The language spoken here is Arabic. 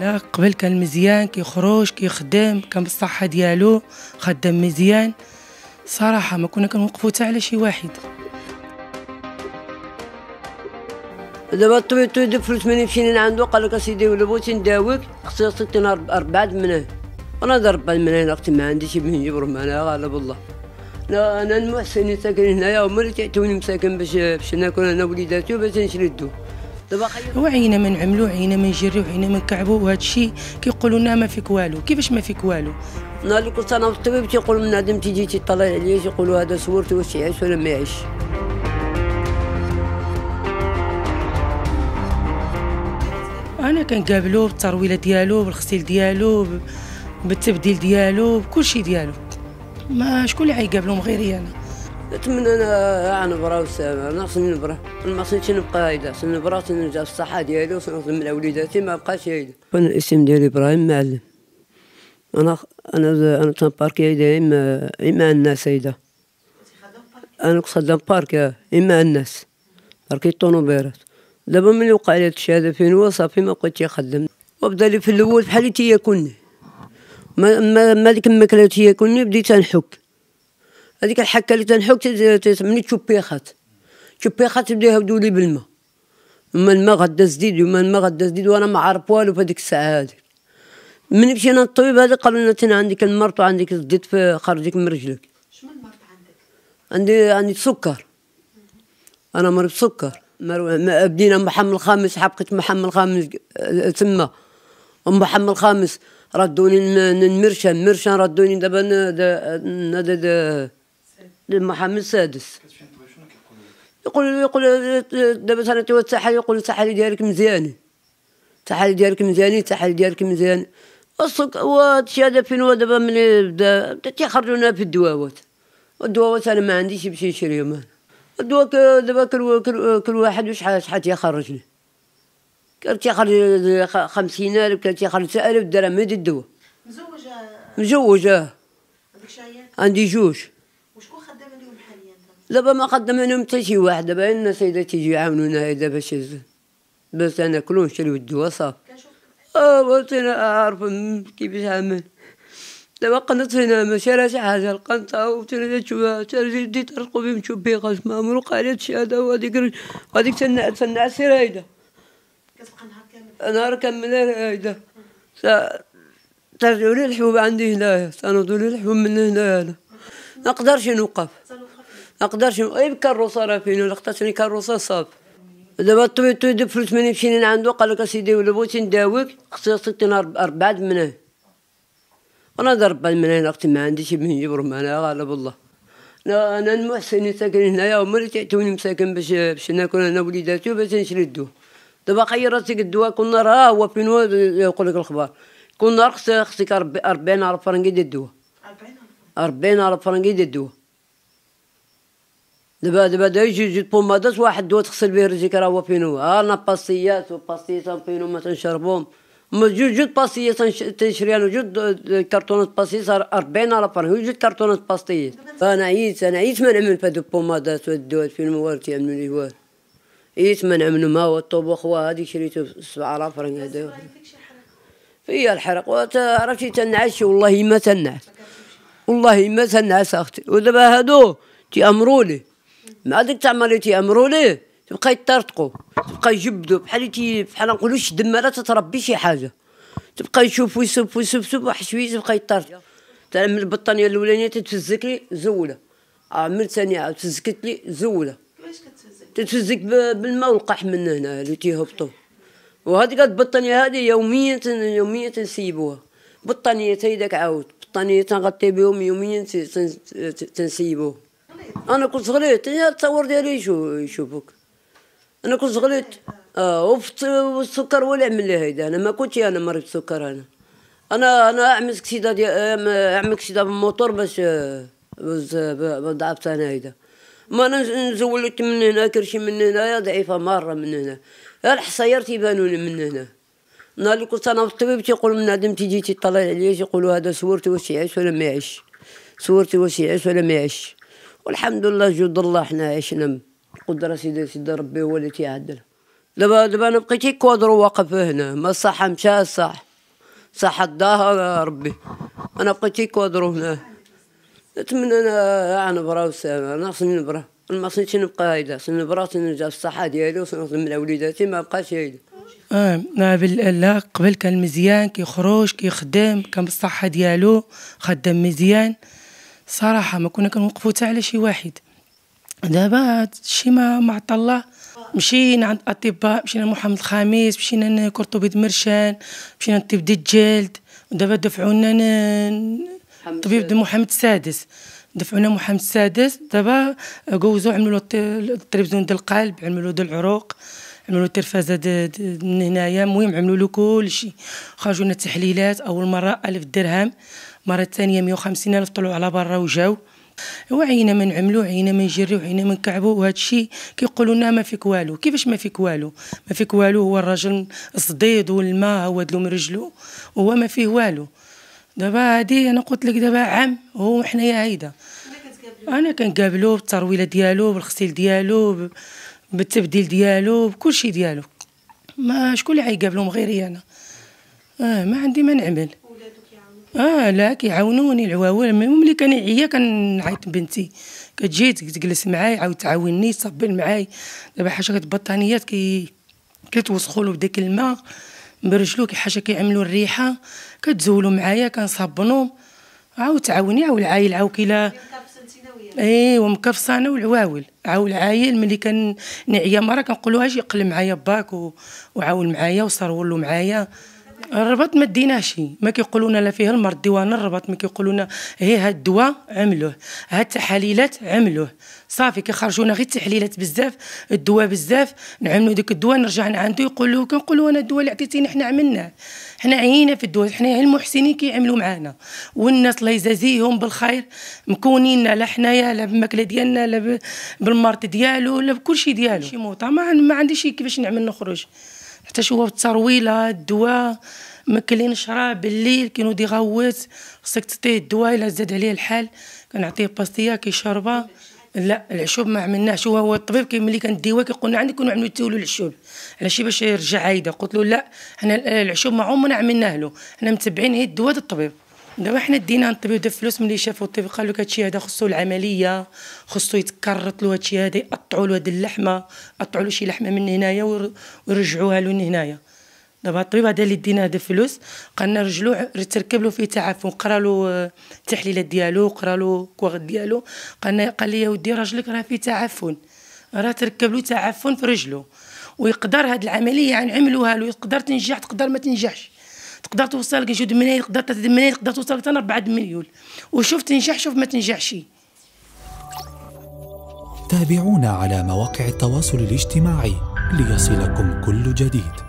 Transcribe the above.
لا قبل كان مزيان كي خروج كي خدام كان بالصحة ديالو خدام مزيان صراحة ما كنا كنوقفو حتى على شي واحد دابا الطبيب تدي فلوس ملي مشينا لعندو قال لك اسيدي ولا بغيتي نداويك خصك تنهار اربعة منه انا ضرب من هنا ما عنديش من يجبر معنا غالب الله انا انا المحسن ساكن هنايا هما اللي تعتوني مساكن باش باش ناكل انا وليداتي باش نشردو هو عينا من عملو عينا من جريو عينا من كعبو وهذا الشيء كيقولوا لنا ما فيك والو كيفاش ما فيك والو نهار اللي كنت انا في الطبيب تيقول من عدم تيجي تيطلع عليا تيقولوا هذا صورتي واش يعيش ولا ما يعيش انا كنقابلو بالترويله ديالو بالغسيل ديالو بالتبديل ديالو بكل شيء ديالو ما شكون اللي غيقابلهم غيري انا نتمنى انا نبرا وسام انا خصني نبرا ما خصنيش نبقى هيدا خصني نبرا خصني نرجع الصحه ديالي وخصني من وليداتي ما بقاش هيدا انا الاسم ديالي ابراهيم معلم انا انا انا تنباركي هيدا اما اما الناس هيدا انا كنت خدام بارك آه، اما الناس باركي الطونوبيرات دابا ملي وقع لي هذا الشيء هذا فين هو صافي ما بقيتش خدام وبدا لي في الاول بحال تياكلني ما ما ما ديك الماكله تياكلني بديت نحك هذيك الحكه اللي تنحك تسمني تشوبيخات تشوبيخات تبدا يهدوا لي بالماء اما الماء غدا زديد وما الماء غدا زديد وانا ما عارف والو في هذيك الساعه هذيك من مشينا للطبيب هذا قالوا لنا تنا عندك المرط وعندك الزيت خرجك من رجلك شنو المرض عندك عندي عندي سكر انا مريض سكر بدينا محمل الخامس حبقت محمل الخامس آه، تما ام محمد الخامس ردوني نمرشن مرشم ردوني دابا نادى محمد السادس يقول يقول دابا انا توا التحالي يقول التحالي ديالك مزيان التحالي ديالك مزيان التحالي ديالك مزيان الصك وهادشي هذا فين هو دابا ملي بدا تيخرجونا في الدواوات الدواوات انا ما عنديش باش نشريهم الدواء دابا كل واحد وشحال شحال تيخرج ليه كان تيخرج خمسين ألف كان تيخرج ألف درهم هذا الدواء مزوجة آه، مزوجة آه. عندي جوج وشكون خدام اليوم حاليا دابا ما خدام عليهم حتى شي واحد دابا الناس سيدة تيجي يعاونونا هذا باش باش ناكلو ونشريو الدواء صافي اه انا عارف كيفاش عامل دابا قنط هنا ما شرا شي حاجه القنطه وترجع تشوفها ترجع ديت رزقو بهم تشوف بيه ما عمرو قال هادشي هذا وهاديك وهاديك تنعس تنعس سير هايده كتبقى نهار كامل نهار كامل هايده ترجعوا لي الحبوب عندي هنايا تنوضوا لي الحبوب من هنايا انا نقدرش نوقف نقدرش اي كاروسه راه فين ولا خطاتني كاروسه صافي دابا الطبيب تدب فلوس مني مشيني لعندو قال لك اسيدي ولا بغيتي نداويك خصني خصك اربعه من هنا انا ضرب من هنا اختي ما عنديش من يجبر معنا غالب الله انا المحسن ساكن هنايا هما اللي تعتوني مساكن باش باش ناكل انا وليداتي وباش نشري الدو دابا خير راسك الدواء كنا راه هو فين يقول لك الخبر كنا خصك خصك الف فرنك ديال الدواء الف فرنك ديال الدواء دابا دابا دا يجي يجي بومادات واحد الدواء تغسل به رجليك راه هو فين هو ها باسيات وباسيات فين هما تنشربهم جوج جوج باسيات تنشري انا جوج كرتونات باستيات الف فرنك جوج كرتونات باسيات انا عييت انا عييت ما نعمل في هاد البومادات والدواء فين هو والو تيعملوا لي والو يتمنع من ما والطبخ وهذه شريته سبعة آلاف فرنك هذا فيا الحرق عرفتي تنعس والله ما تنعس والله ما تنعس اختي ودابا هادو تيامروني مع ديك تاع مالي تيامروني لي تبقى يطرطقوا تبقى يجبدوا بحال تي بحال نقولوا ما لا تتربي شي حاجه تبقى يشوف ويسب ويسب ويسب واحد شويه تبقى يطرطق تعمل البطانيه الاولانيه تتفزك لي زوله عملت آه، ثانيه عاود لي زوله تتفزك بالماء والقح من هنا اللي تيهبطوا وهذيك البطانيه هذه يوميا يوميا تنسيبوها بطانيه تايدك عاود بطانيه تنغطي بهم يوميا تنسيبوه انا كنت صغريت التصور ديالي يشوفوك انا كنت صغريت اه وفت والسكر ولا عمل لي هيدا انا ما كنتش انا مريض سكر انا انا انا اعمل كسيده ديال اعمل كسيده بالموتور باش آه، ضعفت انا هيدا ما نزولت من هنا كرشي من هنا يا ضعيفة مرة من هنا يا الحصير تيبانوني من هنا نهار اللي كنت انا في الطبيب تيقولو من عندهم تيجي تيطلع عليا تيقولوا هذا صورتي واش يعيش ولا ما يعيش صورتي واش يعيش ولا ما يعيش والحمد لله جود الله حنا عشنا قدرة سيدي سيدي ربي هو اللي تيعدل دابا دابا انا بقيت كوادرو واقف هنا ما الصحة مشى الصح صحة يا ربي انا بقيت كوادرو هنا نتمنى انا برا وسام انا خصني نبرا ما خصنيش نبقى هيدا خصني نبرا نرجع الصحة ديالي وخصني مع وليداتي ما بقاش هيدا اه لا قبل كان مزيان كيخرج كيخدم كان بالصحه ديالو خدام مزيان صراحه ما كنا كنوقفو حتى على شي واحد دابا هادشي ما مع عطا الله مشينا عند الاطباء مشينا محمد الخامس مشينا كرطبيد مرشان مشينا لطبيب ديال الجلد ودابا دفعونا طبيب دي محمد السادس دفعونا محمد السادس دابا جوزو عملوا التلفزيون ديال القلب عملوا ديال العروق عملوا التلفازه من هنايا المهم عملوا له كل شيء خرجوا لنا تحليلات اول مره 1000 درهم المره الثانيه 150 الف طلعوا على برا وجاو وعينا ما نعملو عينا ما نجريو عينا ما نكعبو وهذا الشيء كيقولوا لنا ما فيك والو كيفاش ما فيك والو ما فيك والو هو الراجل الصديد والماء هو دلو من رجلو وهو ما فيه والو دابا هادي انا قلت لك دابا عام هو حنايا عايده انا كنقابلو بالترويله ديالو بالغسيل ديالو بالتبديل ديالو بكلشي ديالو ما شكون اللي غيقابلهم غيري انا اه ما عندي ما نعمل اه لا كيعاونوني العواول ملي كنعيا كنعيط بنتي كتجي تجلس معايا عاود تعاوني تصبر معايا دابا حاجه كتبطانيات كي كيتوسخوا له بداك الماء برجلو كي حاجه كيعملوا الريحه كتزولوا معايا كنصبنهم عاود تعاوني عاود العايل كيلا ايوا مكفصه انا والعواول عاود العايل ملي كنعيا مره كنقول له اجي قل معايا باك وعاون معايا وصرولو معايا الرباط ما ديناش ما كيقولونا لا فيه المرض ديوان الرباط ما كيقولونا هي هاد الدواء عملوه هاد التحاليلات عملوه صافي كيخرجونا غير التحليلات بزاف الدواء بزاف نعملوا ديك الدواء نرجع لعندو يقولو كنقولو كنقولوا انا الدواء اللي عطيتيني حنا عملناه حنا عينا في الدواء حنا المحسنين كيعملوا معانا والناس الله يجازيهم بالخير مكونين لا حنايا لا بالماكله ديالنا لا بالمرض ديالو لا بكل شيء ديالو شي موطا ما عنديش كيفاش نعمل نخرج حتى شو هو الترويله الدواء ماكلين شراب بالليل كينو دي غوات خصك تعطيه الدواء الا زاد عليه الحال كنعطيه باستيه كيشربها لا العشوب ما عملناهش هو هو الطبيب كي ملي كنديوه كيقول لنا عندك كنا عملوا تولوا العشوب على شي باش يرجع عايده قلت له لا حنا العشوب ما عمرنا عملناه له حنا متبعين غير الدواء الطبيب دابا حنا دينا الطبيب داب فلوس ملي شافو الطبيب قال له هادشي هذا خصو العمليه خصو يتكرط له هادشي هذا يقطعوا له هاد اللحمه قطعوا له شي لحمه من هنايا ويرجعوها له من هنايا دابا الطبيب هذا اللي دينا هاد الفلوس قالنا رجلو تركب له فيه تعفن قرا له التحليلات ديالو قرا له كواغ ديالو قالنا قال لي يا ودي راجلك راه فيه تعفن راه تركب له تعفن في رجلو ويقدر هاد العمليه يعني عملوها له يقدر تنجح تقدر ما تنجحش تقدر توصل لك شو دمنيت تقدر تدمنيت تقدر توصل لك 4 مليون وشوف تنجح شوف ما تنجحش تابعونا على مواقع التواصل الاجتماعي ليصلكم كل جديد